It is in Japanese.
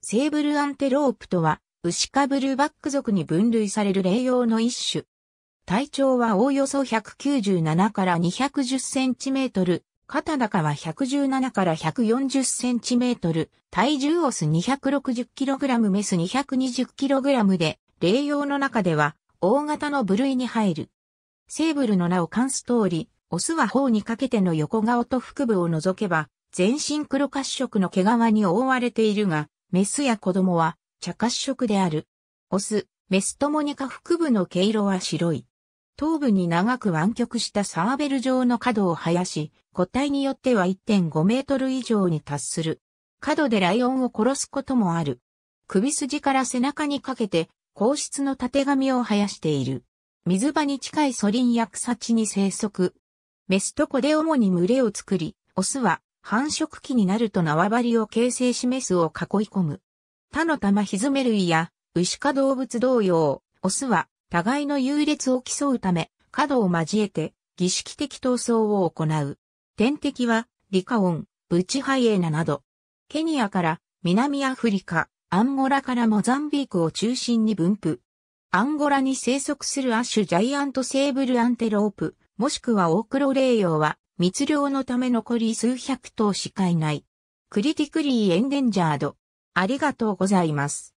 セーブルアンテロープとは、牛かブルーバック族に分類される霊用の一種。体長はおおよそ197から210センチメートル、肩高は117から140センチメートル、体重オス260キログラムメス220キログラムで、霊用の中では、大型の部類に入る。セーブルの名を関す通り、オスは頬にかけての横顔と腹部を除けば、全身黒褐色の毛皮に覆われているが、メスや子供は茶褐色である。オス、メスともに下腹部の毛色は白い。頭部に長く湾曲したサーベル状の角を生やし、個体によっては1.5メートル以上に達する。角でライオンを殺すこともある。首筋から背中にかけて、硬質の縦髪を生やしている。水場に近いソリンや草地に生息。メスと子で主に群れを作り、オスは繁殖期になると縄張りを形成しメスを囲い込む。他の玉ひずめ類や、牛科動物同様、オスは互いの優劣を競うため、角を交えて儀式的闘争を行う。天敵は、リカオン、ブチハイエナなど、ケニアから南アフリカ、アンゴラからモザンビークを中心に分布。アンゴラに生息するアッシュジャイアントセーブルアンテロープ、もしくはオークロレイヨウは、密漁のため残り数百頭しかいない。クリティクリーエンデンジャード。ありがとうございます。